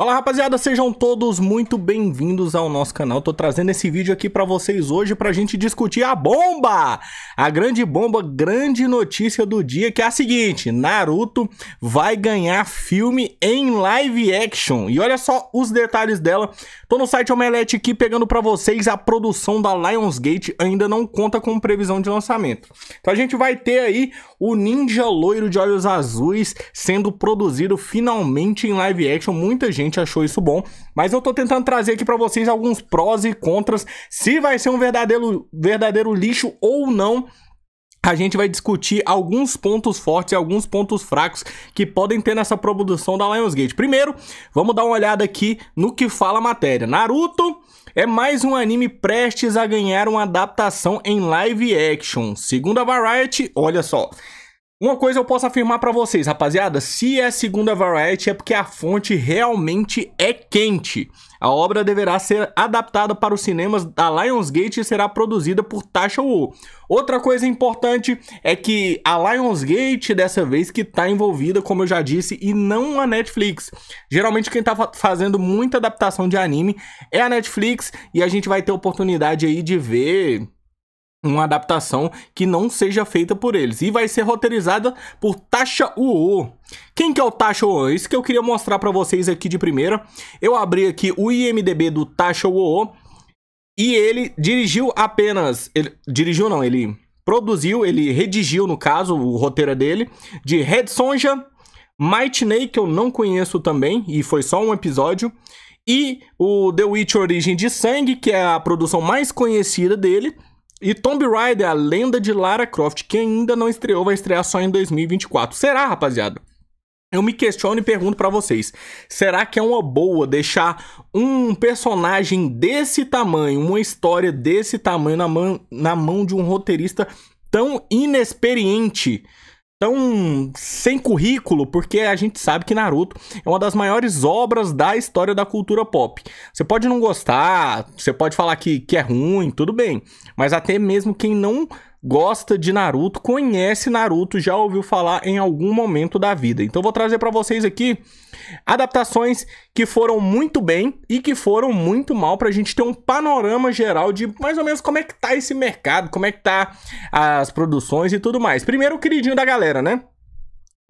Olá, rapaziada, sejam todos muito bem-vindos ao nosso canal. Tô trazendo esse vídeo aqui para vocês hoje pra gente discutir a bomba! A grande bomba, grande notícia do dia, que é a seguinte: Naruto vai ganhar filme em live action. E olha só os detalhes dela. Tô no site Omelete aqui pegando para vocês a produção da Lionsgate, ainda não conta com previsão de lançamento. Então a gente vai ter aí o Ninja Loiro de Olhos Azuis sendo produzido finalmente em live action. Muita gente gente achou isso bom. Mas eu tô tentando trazer aqui para vocês alguns prós e contras, se vai ser um verdadeiro, verdadeiro lixo ou não a gente vai discutir alguns pontos fortes e alguns pontos fracos que podem ter nessa produção da Lionsgate. Primeiro, vamos dar uma olhada aqui no que fala a matéria. Naruto é mais um anime prestes a ganhar uma adaptação em live action. Segundo a Variety, olha só. Uma coisa eu posso afirmar para vocês, rapaziada, se é segunda variety é porque a fonte realmente é quente. A obra deverá ser adaptada para os cinemas da Lionsgate e será produzida por Tasha Wu. Outra coisa importante é que a Lionsgate dessa vez que está envolvida, como eu já disse, e não a Netflix. Geralmente quem está fazendo muita adaptação de anime é a Netflix e a gente vai ter oportunidade aí de ver uma adaptação que não seja feita por eles. E vai ser roteirizada por Tasha Uo. Quem que é o Tasha Uo? Isso que eu queria mostrar para vocês aqui de primeira. Eu abri aqui o IMDB do Tasha Uo. E ele dirigiu apenas... Ele, dirigiu não, ele produziu, ele redigiu, no caso, o roteiro é dele, de Red Sonja, Might Ney, que eu não conheço também, e foi só um episódio, e o The Witch Origem de Sangue, que é a produção mais conhecida dele, e Tomb Raider, a lenda de Lara Croft, que ainda não estreou, vai estrear só em 2024. Será, rapaziada? Eu me questiono e pergunto para vocês, será que é uma boa deixar um personagem desse tamanho, uma história desse tamanho na mão, na mão de um roteirista tão inexperiente? tão sem currículo, porque a gente sabe que Naruto é uma das maiores obras da história da cultura pop. Você pode não gostar, você pode falar que, que é ruim, tudo bem, mas até mesmo quem não gosta de Naruto, conhece Naruto, já ouviu falar em algum momento da vida. Então vou trazer para vocês aqui adaptações que foram muito bem e que foram muito mal para a gente ter um panorama geral de mais ou menos como é que tá esse mercado, como é que tá as produções e tudo mais. Primeiro o queridinho da galera, né?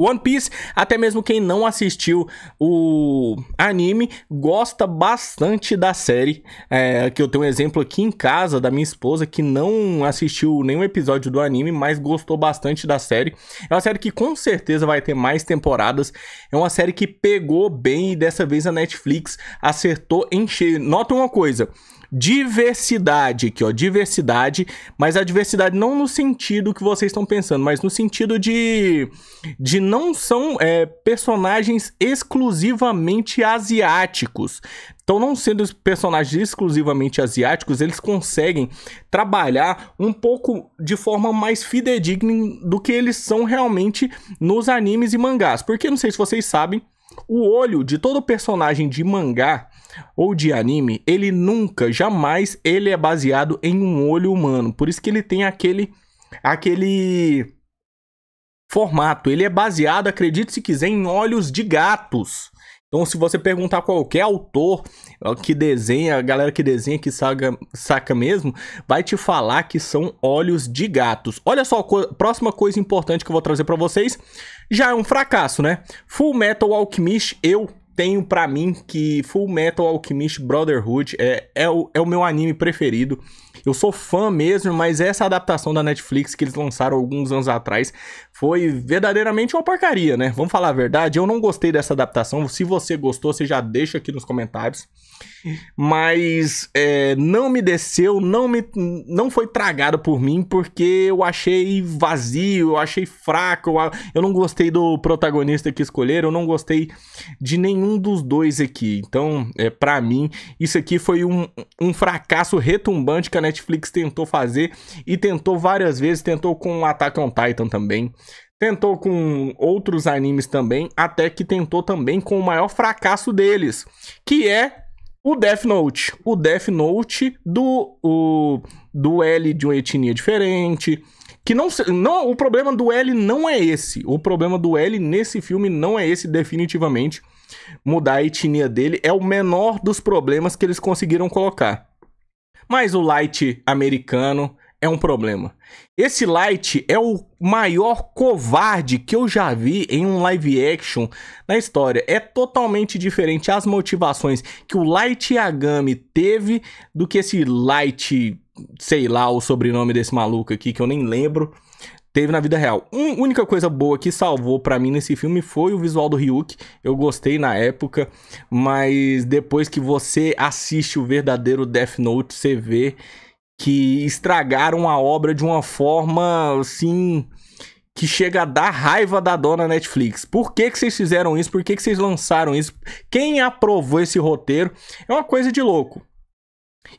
One Piece, até mesmo quem não assistiu o anime, gosta bastante da série. É, que eu tenho um exemplo aqui em casa da minha esposa que não assistiu nenhum episódio do anime, mas gostou bastante da série. É uma série que com certeza vai ter mais temporadas. É uma série que pegou bem e dessa vez a Netflix acertou em cheio. Nota uma coisa: diversidade aqui, ó, diversidade, mas a diversidade não no sentido que vocês estão pensando, mas no sentido de, de não são é, personagens exclusivamente asiáticos. Então, não sendo personagens exclusivamente asiáticos, eles conseguem trabalhar um pouco de forma mais fidedigna do que eles são realmente nos animes e mangás. Porque não sei se vocês sabem, o olho de todo personagem de mangá ou de anime, ele nunca, jamais, ele é baseado em um olho humano. Por isso que ele tem aquele aquele formato. Ele é baseado, acredite se quiser, em olhos de gatos. Então, se você perguntar qualquer autor que desenha, a galera que desenha, que saca, saca mesmo, vai te falar que são olhos de gatos. Olha só, co próxima coisa importante que eu vou trazer para vocês. Já é um fracasso, né? Full Metal Alchemist, eu tenho para mim que Full Metal Alchemist Brotherhood é, é, o, é o meu anime preferido. Eu sou fã mesmo, mas essa adaptação da Netflix que eles lançaram alguns anos atrás foi verdadeiramente uma porcaria, né? Vamos falar a verdade, eu não gostei dessa adaptação. Se você gostou, você já deixa aqui nos comentários. Mas é, não me desceu, não, me, não foi tragado por mim, porque eu achei vazio, eu achei fraco, eu, não gostei do protagonista que escolheram, eu não gostei de nenhum dos dois aqui. Então, é, para mim, isso aqui foi um, um fracasso retumbante que a Netflix tentou fazer e tentou várias vezes, tentou com Attack on Titan também, tentou com outros animes também, até que tentou também com o maior fracasso deles, que é o Death Note. O Death Note do, o, do L de uma etnia diferente. Que não, não. O problema do L não é esse. O problema do L nesse filme não é esse, definitivamente. Mudar a etnia dele é o menor dos problemas que eles conseguiram colocar. Mas o light americano é um problema. Esse light é o maior covarde que eu já vi em um live action na história. É totalmente diferente as motivações que o Light Agami teve do que esse Light, sei lá o sobrenome desse maluco aqui que eu nem lembro, teve na vida real. A única coisa boa que salvou para mim nesse filme foi o visual do Ryuk. Eu gostei na época, mas depois que você assiste o verdadeiro Death Note, você vê que estragaram a obra de uma forma assim que chega a dar raiva da dona Netflix. Por que, que vocês fizeram isso? Por que, que vocês lançaram isso? Quem aprovou esse roteiro? É uma coisa de louco.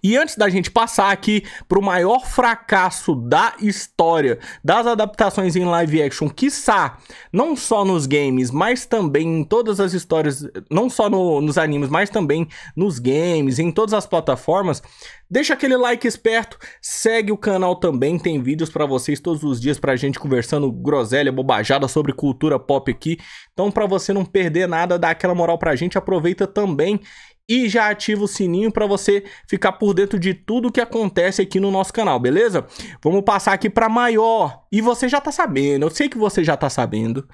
E antes da gente passar aqui para o maior fracasso da história das adaptações em live action, está não só nos games, mas também em todas as histórias, não só no, nos animes, mas também nos games, em todas as plataformas, deixa aquele like esperto, segue o canal também, tem vídeos para vocês todos os dias para a gente conversando groselha, bobajada sobre cultura pop aqui. Então, para você não perder nada, dá aquela moral para a gente, aproveita também e já ativa o sininho para você ficar por dentro de tudo que acontece aqui no nosso canal, beleza? Vamos passar aqui para maior. E você já tá sabendo, eu sei que você já tá sabendo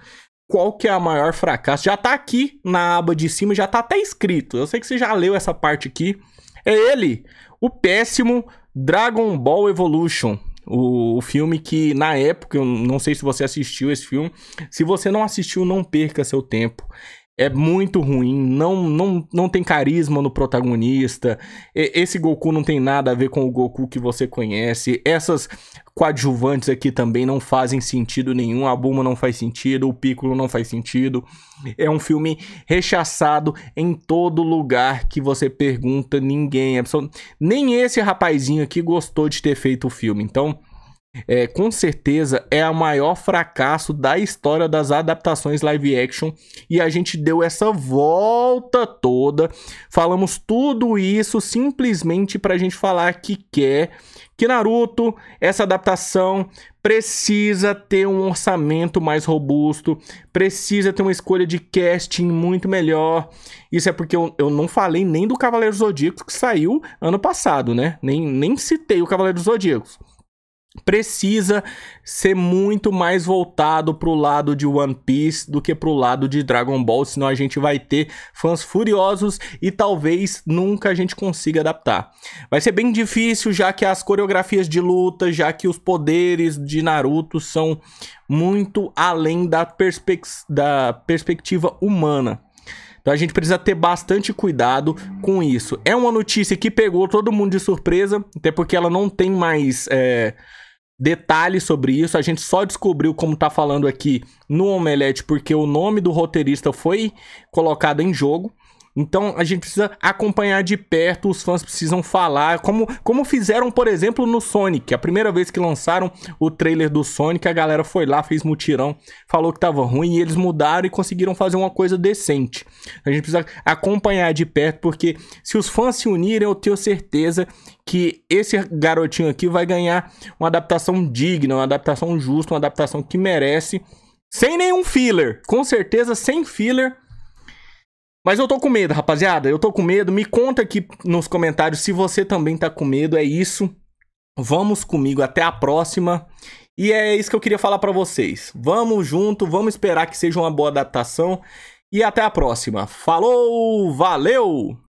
qual que é a maior fracasso. Já tá aqui na aba de cima, já tá até escrito. Eu sei que você já leu essa parte aqui. É ele, o péssimo Dragon Ball Evolution. O, filme que, na época, eu não sei se você assistiu esse filme. Se você não assistiu, não perca seu tempo. É muito ruim, não, não, não tem carisma no protagonista. E, esse Goku não tem nada a ver com o Goku que você conhece. Essas coadjuvantes aqui também não fazem sentido nenhum. A Bulma não faz sentido, o Piccolo não faz sentido. É um filme rechaçado em todo lugar que você pergunta, ninguém. Nem esse rapazinho aqui gostou de ter feito o filme. Então é, com certeza é a maior fracasso da história das adaptações live action e a gente deu essa volta toda, falamos tudo isso simplesmente para a gente falar que quer que Naruto, essa adaptação precisa ter um orçamento mais robusto, precisa ter uma escolha de casting muito melhor. Isso é porque eu, eu não falei nem do Cavaleiro Zodíaco que saiu ano passado, né? Nem, nem citei o Cavaleiro Zodíaco precisa ser muito mais voltado pro lado de One Piece do que pro lado de Dragon Ball, senão a gente vai ter fãs furiosos e talvez nunca a gente consiga adaptar. Vai ser bem difícil, já que as coreografias de luta, já que os poderes de Naruto são muito além da, da perspectiva humana. Então a gente precisa ter bastante cuidado com isso. É uma notícia que pegou todo mundo de surpresa, até porque ela não tem mais é, detalhes sobre isso. A gente só descobriu, como tá falando aqui no Omelete, porque o nome do roteirista foi colocado em jogo. Então a gente precisa acompanhar de perto, os fãs precisam falar, como, como fizeram, por exemplo, no Sonic. A primeira vez que lançaram o trailer do Sonic, a galera foi lá, fez mutirão, falou que tava ruim e eles mudaram e conseguiram fazer uma coisa decente. A gente precisa acompanhar de perto, porque se os fãs se unirem, eu tenho certeza que esse garotinho aqui vai ganhar uma adaptação digna, uma adaptação justa, uma adaptação que merece, sem nenhum filler, com certeza sem filler. Mas eu tô com medo, rapaziada. Eu tô com medo. Me conta aqui nos comentários se você também tá com medo. É isso. Vamos comigo até a próxima. E é isso que eu queria falar para vocês. Vamos junto, vamos esperar que seja uma boa adaptação e até a próxima. Falou, valeu.